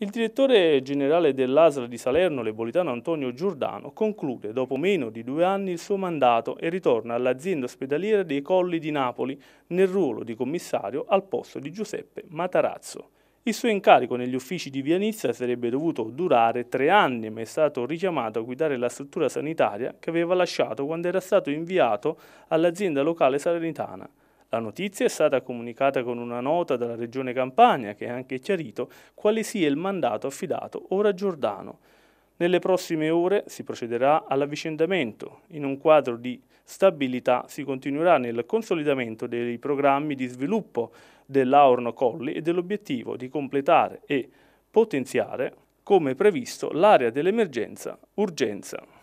Il direttore generale dell'ASL di Salerno, l'ebolitano Antonio Giordano, conclude dopo meno di due anni il suo mandato e ritorna all'azienda ospedaliera dei Colli di Napoli nel ruolo di commissario al posto di Giuseppe Matarazzo. Il suo incarico negli uffici di Via Nizza sarebbe dovuto durare tre anni, ma è stato richiamato a guidare la struttura sanitaria che aveva lasciato quando era stato inviato all'azienda locale salernitana. La notizia è stata comunicata con una nota dalla Regione Campania che ha anche chiarito quale sia il mandato affidato ora a Giordano. Nelle prossime ore si procederà all'avvicendamento. In un quadro di stabilità si continuerà nel consolidamento dei programmi di sviluppo dell'Aurno Colli e dell'obiettivo di completare e potenziare, come previsto, l'area dell'emergenza urgenza.